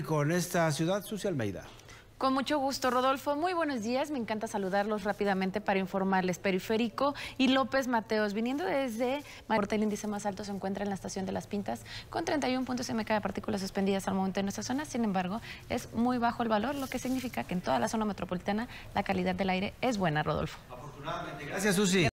Con esta ciudad, Sucia Almeida. Con mucho gusto, Rodolfo. Muy buenos días. Me encanta saludarlos rápidamente para informarles. Periférico y López Mateos, viniendo desde Mayorte, el índice más alto se encuentra en la estación de Las Pintas, con 31 puntos MK de partículas suspendidas al momento en nuestra zona. Sin embargo, es muy bajo el valor, lo que significa que en toda la zona metropolitana la calidad del aire es buena, Rodolfo. Afortunadamente, gracias, Susi.